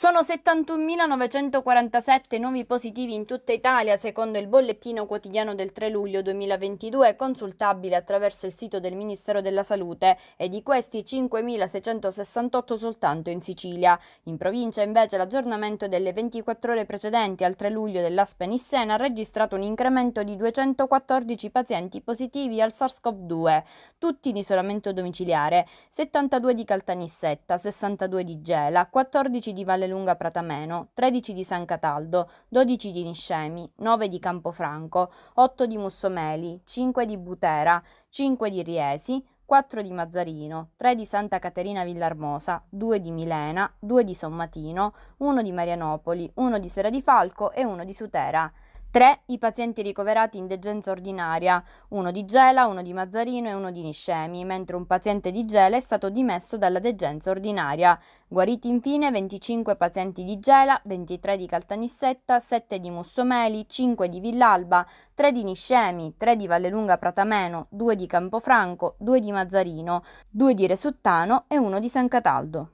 Sono 71.947 nuovi positivi in tutta Italia, secondo il bollettino quotidiano del 3 luglio 2022, consultabile attraverso il sito del Ministero della Salute, e di questi 5.668 soltanto in Sicilia. In provincia, invece, l'aggiornamento delle 24 ore precedenti al 3 luglio dell'Aspe Nissena ha registrato un incremento di 214 pazienti positivi al SARS-CoV-2, tutti in isolamento domiciliare, 72 di Caltanissetta, 62 di Gela, 14 di Valle Lunga Pratameno, 13 di San Cataldo, 12 di Niscemi, 9 di Campofranco, 8 di Mussomeli, 5 di Butera, 5 di Riesi, 4 di Mazzarino, 3 di Santa Caterina Villarmosa, 2 di Milena, 2 di Sommatino, 1 di Marianopoli, 1 di Sera di Falco e 1 di Sutera. 3. I pazienti ricoverati in degenza ordinaria, uno di Gela, uno di Mazzarino e uno di Niscemi, mentre un paziente di Gela è stato dimesso dalla degenza ordinaria. Guariti infine 25 pazienti di Gela, 23 di Caltanissetta, 7 di Mussomeli, 5 di Villalba, 3 di Niscemi, 3 di Vallelunga Pratameno, 2 di Campofranco, 2 di Mazzarino, 2 di Resuttano e 1 di San Cataldo.